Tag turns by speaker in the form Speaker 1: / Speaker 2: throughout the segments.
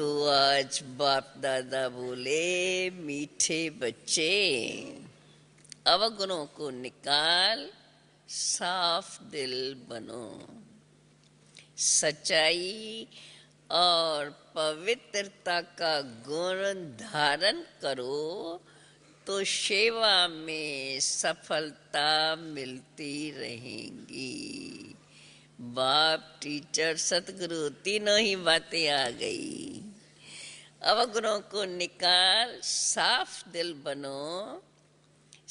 Speaker 1: तो आज बाप दादा बोले मीठे बच्चे अवगुणों को निकाल साफ दिल बनो सच्चाई और पवित्रता का गुण धारण करो तो सेवा में सफलता मिलती रहेगी बाप टीचर सतगुरु तीनों ही बातें आ गई अवगुणों को निकाल साफ दिल बनो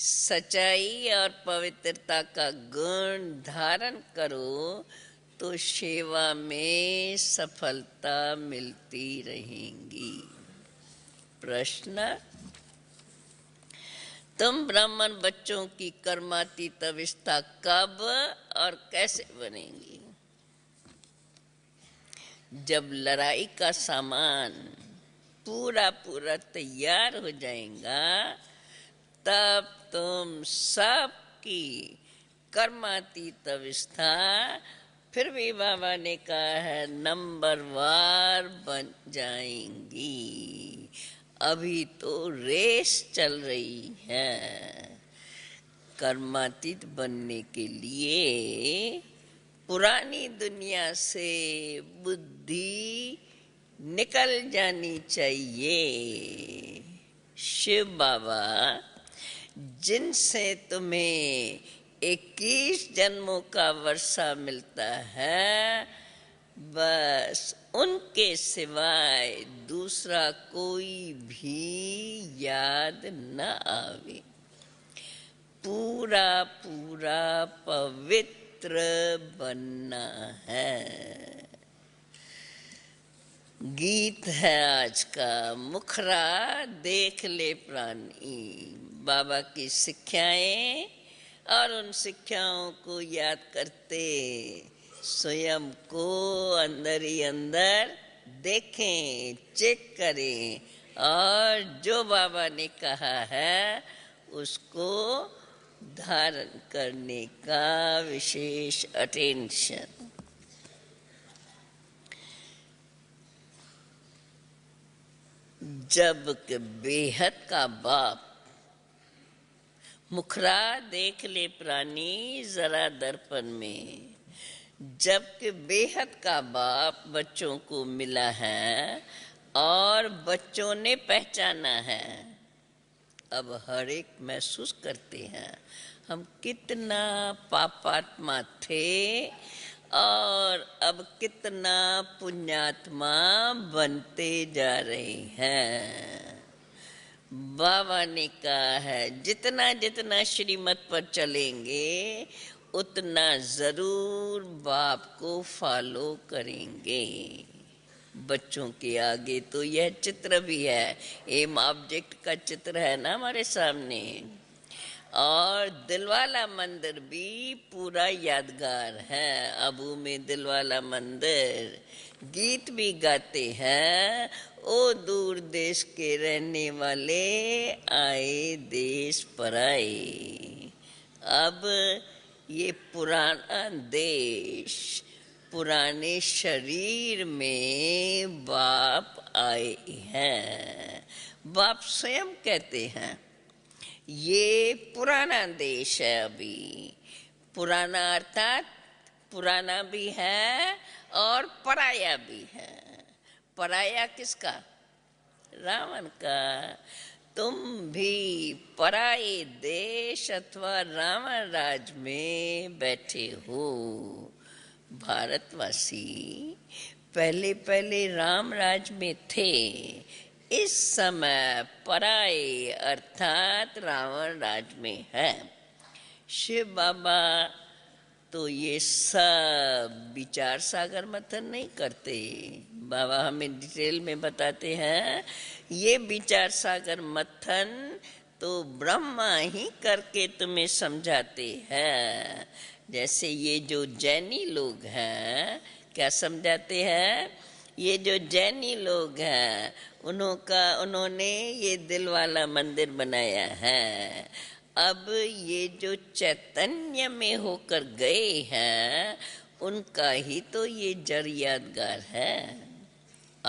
Speaker 1: सच्चाई और पवित्रता का गुण धारण करो तो सेवा में सफलता मिलती रहेगी प्रश्न तुम ब्राह्मण बच्चों की कर्मातीत अवस्था कब और कैसे बनेगी जब लड़ाई का सामान पूरा पूरा तैयार हो जाएगा तब तुम सबकी कर्मातीत अवस्था फिर भी बाबा ने कहा है नंबर वार बन जाएंगी अभी तो रेस चल रही है कर्मातीत बनने के लिए पुरानी दुनिया से बुद्धि निकल जानी चाहिए शिव बाबा जिनसे तुम्हें इक्कीस जन्मों का वर्षा मिलता है बस उनके सिवाय दूसरा कोई भी याद न आवे पूरा पूरा पवित्र बनना है गीत है आज का मुखरा देख ले प्राणी बाबा की शिक्षाएं और उन शिक्षाओं को याद करते स्वयं को अंदर ही अंदर देखें चेक करें और जो बाबा ने कहा है उसको धारण करने का विशेष अटेंशन जब बेहद का बाप मुखरा देख ले प्राणी जरा दर्पण में के बेहद का बाप बच्चों को मिला है और बच्चों ने पहचाना है अब हर एक महसूस करते हैं हम कितना पापात्मा थे और अब कितना पुण्यात्मा बनते जा रहे हैं बाबा ने कहा है जितना जितना श्रीमत पर चलेंगे उतना जरूर बाप को फॉलो करेंगे बच्चों के आगे तो यह चित्र भी है एम ऑब्जेक्ट का चित्र है ना हमारे सामने और दिलवाला मंदिर भी पूरा यादगार है अबू में दिलवाला मंदिर गीत भी गाते हैं ओ दूर देश के रहने वाले आए देश पर आए अब ये पुराना देश पुराने शरीर में बाप आए हैं बाप स्वयं कहते हैं ये पुराना देश है अभी पुराना अर्थात पुराना भी है और पराया भी है पराया किसका रावण का तुम भी पराए देश अथवा रावण राज में बैठे हो भारतवासी पहले पहले राम राज में थे इस समय पराई अर्थात रावण राज में है शिव बाबा तो ये सब विचार सागर मथन नहीं करते बाबा हमें डिटेल में बताते हैं ये विचार सागर मथन तो ब्रह्मा ही करके तुम्हें समझाते हैं जैसे ये जो जैनी लोग हैं क्या समझाते हैं ये जो जैनी लोग हैं का उन्होंने ये दिल वाला मंदिर बनाया है अब ये जो चैतन्य में होकर गए हैं उनका ही तो ये जड़ यादगार है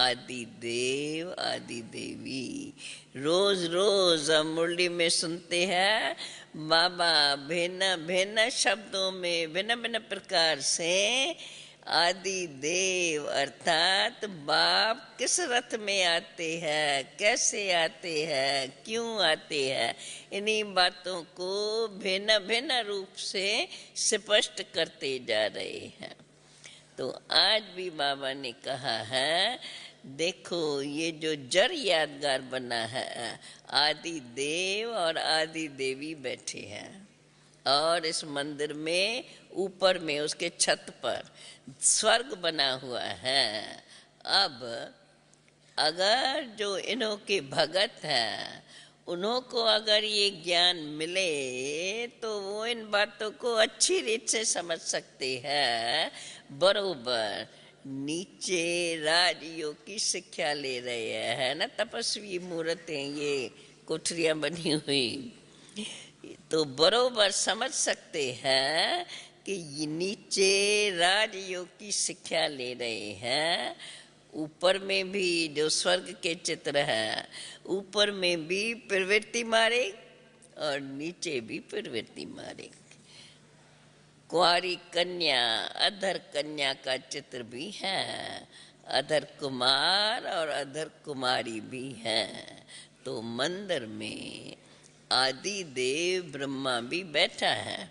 Speaker 1: आदि देव आदि देवी रोज रोज मुरली में सुनते हैं बाबा भिन्न भिन्न शब्दों में भिन्न भिन्न प्रकार से आदि देव अर्थात बाप किस रथ में आते हैं कैसे आते हैं क्यों आते हैं इन्हीं बातों को भिन्न भिन्न रूप से स्पष्ट करते जा रहे हैं तो आज भी बाबा ने कहा है देखो ये जो जड़ यादगार बना है आदि देव और आदि देवी बैठे हैं और इस मंदिर में ऊपर में उसके छत पर स्वर्ग बना हुआ है अब अगर जो इन्हों के भगत हैं उन्हों को अगर ये ज्ञान मिले तो वो इन बातों को अच्छी रीत से समझ सकते हैं बरोबर नीचे राजयोग की शिक्षा ले रहे हैं ना तपस्वी मूर्तें ये कोठरियाँ बनी हुई तो बरोबर समझ सकते हैं कि ये नीचे राजयोग की शिक्षा ले रहे हैं ऊपर में भी जो स्वर्ग के चित्र है ऊपर में भी प्रवृत्ति मारे और नीचे भी प्रवृत्ति मारे कुआरी कन्या अधर कन्या का चित्र भी है अधर कुमार और अधर कुमारी भी है तो मंदिर में आदि देव ब्रह्मा भी बैठा है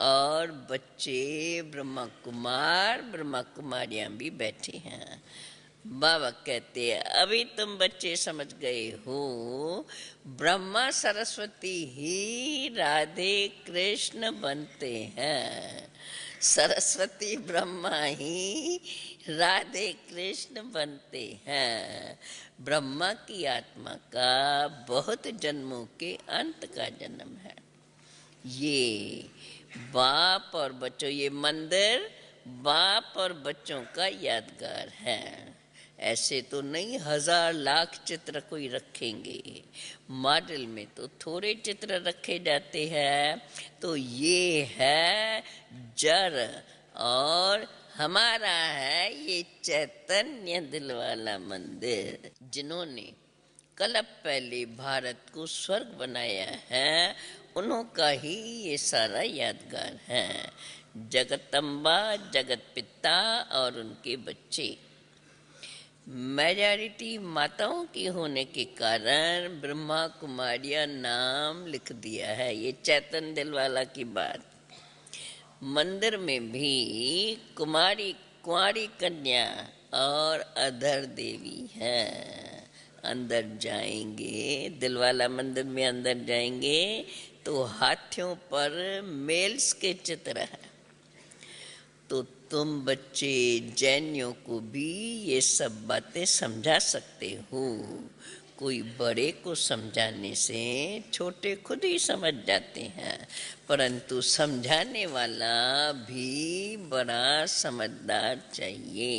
Speaker 1: और बच्चे ब्रह्मा कुमार ब्रह्मा कुमारियां भी बैठी हैं बाबा कहते हैं अभी तुम बच्चे समझ गए हो ब्रह्मा सरस्वती ही राधे कृष्ण बनते हैं सरस्वती ब्रह्मा ही राधे कृष्ण बनते हैं ब्रह्मा की आत्मा का बहुत जन्मों के अंत का जन्म है ये बाप और बच्चों ये मंदिर बाप और बच्चों का यादगार है ऐसे तो नहीं हजार लाख चित्र कोई रखेंगे मॉडल में तो थोड़े चित्र रखे जाते हैं तो ये है जड़ और हमारा है ये चैतन्य दिल वाला मंदिर जिन्होंने कलप पहले भारत को स्वर्ग बनाया है उनका का ही ये सारा यादगार है जगत अम्बा जगत पिता और उनके बच्चे मेजॉरिटी माताओं की होने के कारण ब्रह्मा कुमारिया नाम लिख दिया है ये चैतन दिलवाला की बात मंदिर में भी कुमारी कुमारी कन्या और अधर देवी है अंदर जाएंगे दिलवाला मंदिर में अंदर जाएंगे तो हाथियों पर मेल्स के चित्र है तुम बच्चे जैनियों को भी ये सब बातें समझा सकते हो कोई बड़े को समझाने से छोटे खुद ही समझ जाते हैं परंतु समझाने वाला भी बड़ा समझदार चाहिए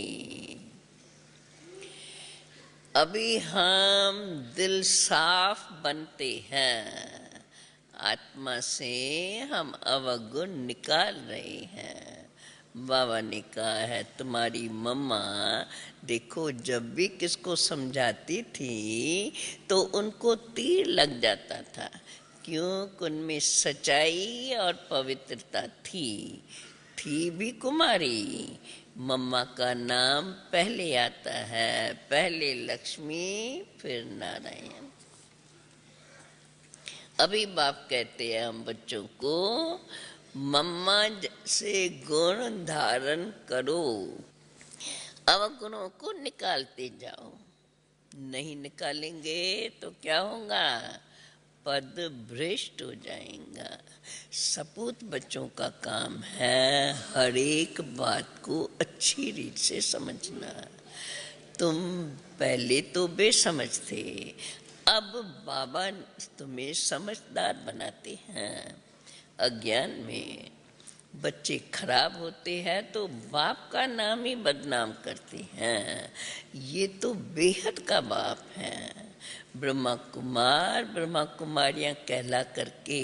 Speaker 1: अभी हम दिल साफ बनते हैं आत्मा से हम अवगुण निकाल रहे हैं बाबा ने कहा है तुम्हारी मम्मा देखो जब भी किसको समझाती थी तो उनको तीर लग जाता था क्यों उनमें सच्चाई और पवित्रता थी थी भी कुमारी मम्मा का नाम पहले आता है पहले लक्ष्मी फिर नारायण अभी बाप कहते हैं हम बच्चों को मम्मा से गुण धारण करो अवगुणों को निकालते जाओ नहीं निकालेंगे तो क्या होगा पद भ्रष्ट हो जाएगा सपूत बच्चों का काम है हर एक बात को अच्छी रीत से समझना तुम पहले तो बेसमझ थे अब बाबा तुम्हें समझदार बनाते हैं अज्ञान में बच्चे खराब होते हैं तो बाप का नाम ही बदनाम करते हैं ये तो बेहद का बाप है ब्रह्मा कुमार ब्रह्मा कुमारियाँ कहला करके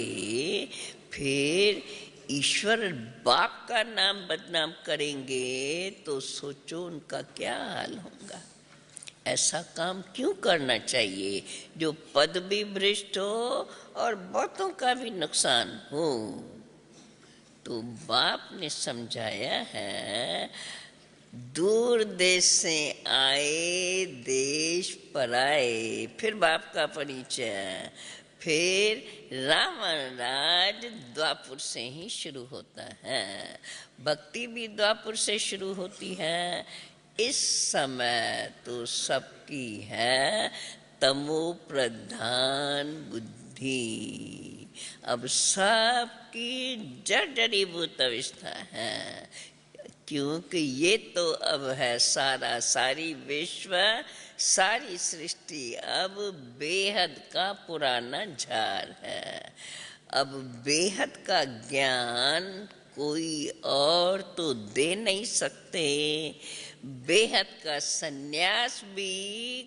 Speaker 1: फिर ईश्वर बाप का नाम बदनाम करेंगे तो सोचो उनका क्या हाल होगा ऐसा काम क्यों करना चाहिए जो पद भी भ्रष्ट हो और बहुतों का भी नुकसान हो तो बाप ने समझाया है दूर देश से आए देश पर आए फिर बाप का परिचय फिर रावण राज द्वापुर से ही शुरू होता है भक्ति भी द्वापुर से शुरू होती है इस समय तो सबकी है तमो प्रधान बुद्धि अब सबकी जडरीभूत अवस्था है क्योंकि ये तो अब है सारा सारी विश्व सारी सृष्टि अब बेहद का पुराना झार है अब बेहद का ज्ञान कोई और तो दे नहीं सकते बेहद का सन्यास भी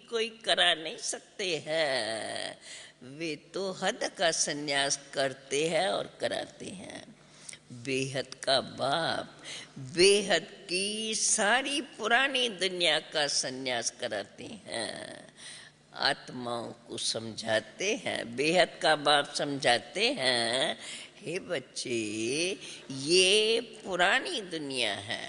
Speaker 1: कोई करा नहीं सकते हैं वे तो हद का सन्यास करते हैं और कराते हैं बेहद का बाप बेहद की सारी पुरानी दुनिया का सन्यास कराते हैं आत्माओं को समझाते हैं बेहद का बाप समझाते हैं हे बच्चे ये पुरानी दुनिया है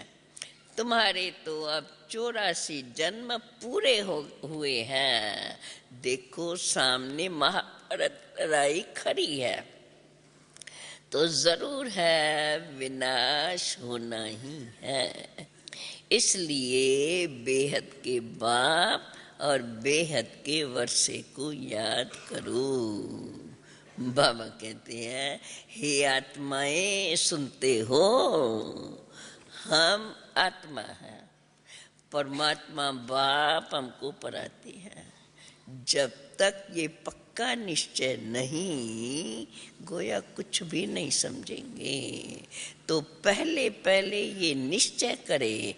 Speaker 1: तुम्हारे तो अब चौरासी जन्म पूरे हो हुए हैं देखो सामने महाभारत लड़ाई खड़ी है तो जरूर है विनाश होना ही है इसलिए बेहद के बाप और बेहद के वर्षे को याद करो बाबा कहते हैं हे आत्माएं सुनते हो हम आत्मा हैं परमात्मा बाप हमको पढ़ाती है जब तक ये पक्का निश्चय नहीं गोया कुछ भी नहीं समझेंगे तो पहले पहले ये निश्चय करें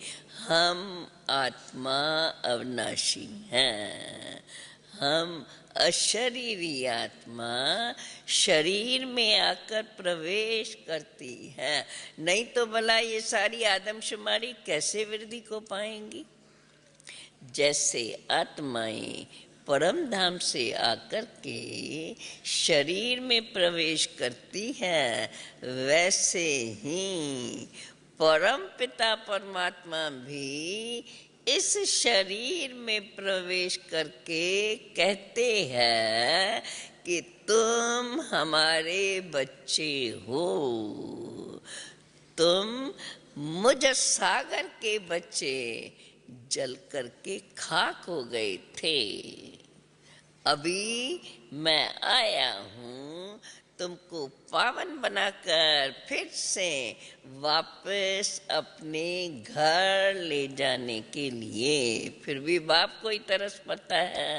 Speaker 1: हम आत्मा अविनाशी हैं हम अशरीरी आत्मा शरीर में आकर प्रवेश करती है नहीं तो भला ये सारी आदमशुमारी कैसे वृद्धि को पाएंगी जैसे आत्माएं परम धाम से आकर के शरीर में प्रवेश करती है वैसे ही परम पिता परमात्मा भी इस शरीर में प्रवेश करके कहते हैं कि तुम हमारे बच्चे हो तुम मुझ सागर के बच्चे जल करके खाक हो गए थे अभी मैं आया हूँ तुमको पावन बनाकर फिर से वापस अपने घर ले जाने के लिए फिर भी बाप को ही तरस पड़ता है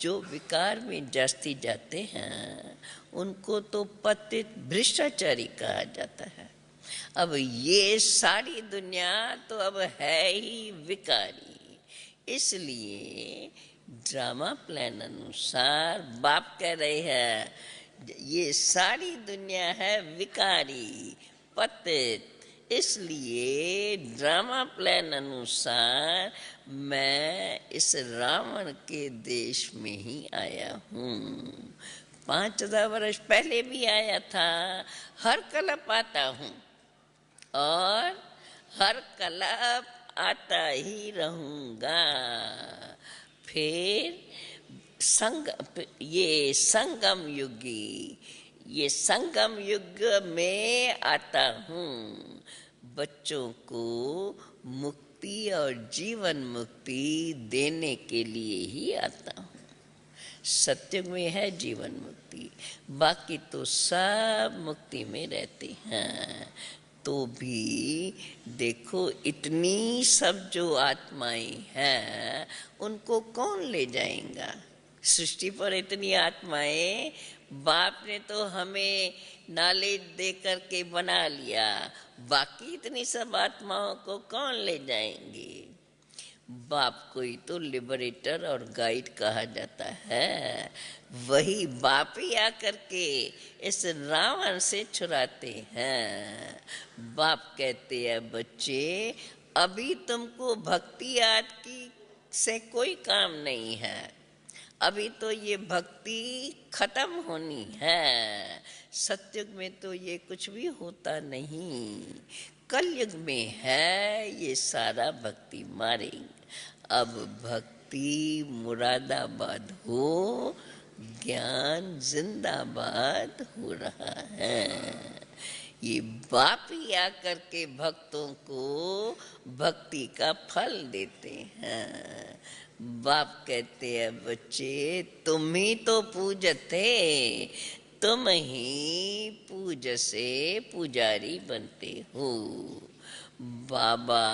Speaker 1: जो विकार में जाती जाते हैं उनको तो पतित भ्रष्टाचारी कहा जाता है अब ये सारी दुनिया तो अब है ही विकारी इसलिए ड्रामा प्लान अनुसार बाप कह रहे हैं ये सारी दुनिया है विकारी पतित इसलिए ड्रामा प्लान अनुसार मैं इस रावण के देश में ही आया हूँ पाँच हजार वर्ष पहले भी आया था हर कलप आता हूँ और हर कलप आता ही रहूँगा फिर संग ये संगम युगी ये संगम युग में आता हूँ बच्चों को मुक्ति और जीवन मुक्ति देने के लिए ही आता हूँ सत्य में है जीवन मुक्ति बाकी तो सब मुक्ति में रहते हैं तो भी देखो इतनी सब जो आत्माएं हैं उनको कौन ले जाएगा सृष्टि पर इतनी आत्माएं बाप ने तो हमें नॉलेज दे करके बना लिया बाकी इतनी सब आत्माओं को कौन ले जाएंगी बाप को ही तो लिबरेटर और गाइड कहा जाता है वही बाप ही आकर के इस रावण से छुड़ाते हैं बाप कहते हैं बच्चे अभी तुमको भक्ति आदि की से कोई काम नहीं है अभी तो ये भक्ति खत्म होनी है सत्युग में तो ये कुछ भी होता नहीं कलयुग में है ये सारा भक्ति मारेंगे अब भक्ति मुरादाबाद हो ज्ञान जिंदाबाद हो रहा है ये बाप ही आकर के भक्तों को भक्ति का फल देते हैं बाप कहते हैं बच्चे तुम ही तो पूज थे तुम ही पूज से पुजारी बनते हो बाबा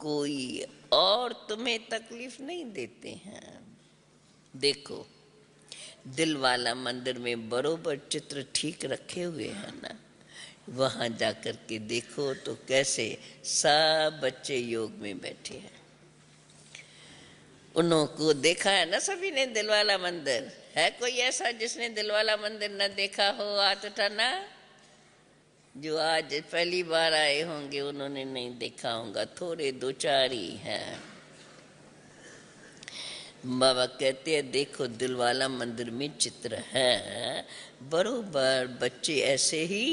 Speaker 1: कोई और तुम्हें तकलीफ नहीं देते हैं देखो दिल वाला मंदिर में बरोबर चित्र ठीक रखे हुए हैं ना वहाँ जाकर के देखो तो कैसे सब बच्चे योग में बैठे हैं उनको देखा है ना सभी ने दिलवाला मंदिर है कोई ऐसा जिसने दिलवाला मंदिर ना देखा हो हाथ ना जो आज पहली बार आए होंगे उन्होंने नहीं देखा होगा थोड़े दो चार ही हैं बाबा कहते हैं देखो दिलवाला मंदिर में चित्र है बरोबर बच्चे ऐसे ही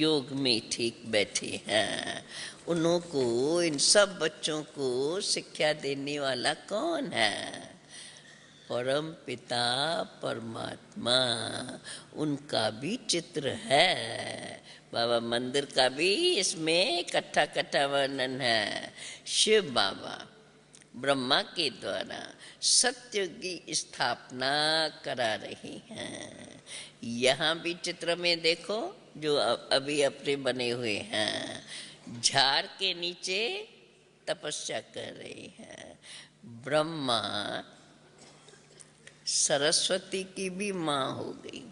Speaker 1: योग में ठीक बैठे हैं उन्हों को इन सब बच्चों को शिक्षा देने वाला कौन है परम पिता परमात्मा उनका भी चित्र है बाबा मंदिर का भी इसमें कट्ठा कट्ठा वर्णन है शिव बाबा ब्रह्मा के द्वारा सत्य की स्थापना करा रहे हैं यहाँ भी चित्र में देखो जो अभी अपने बने हुए हैं झाड़ के नीचे तपस्या कर रही है ब्रह्मा सरस्वती की भी माँ हो गई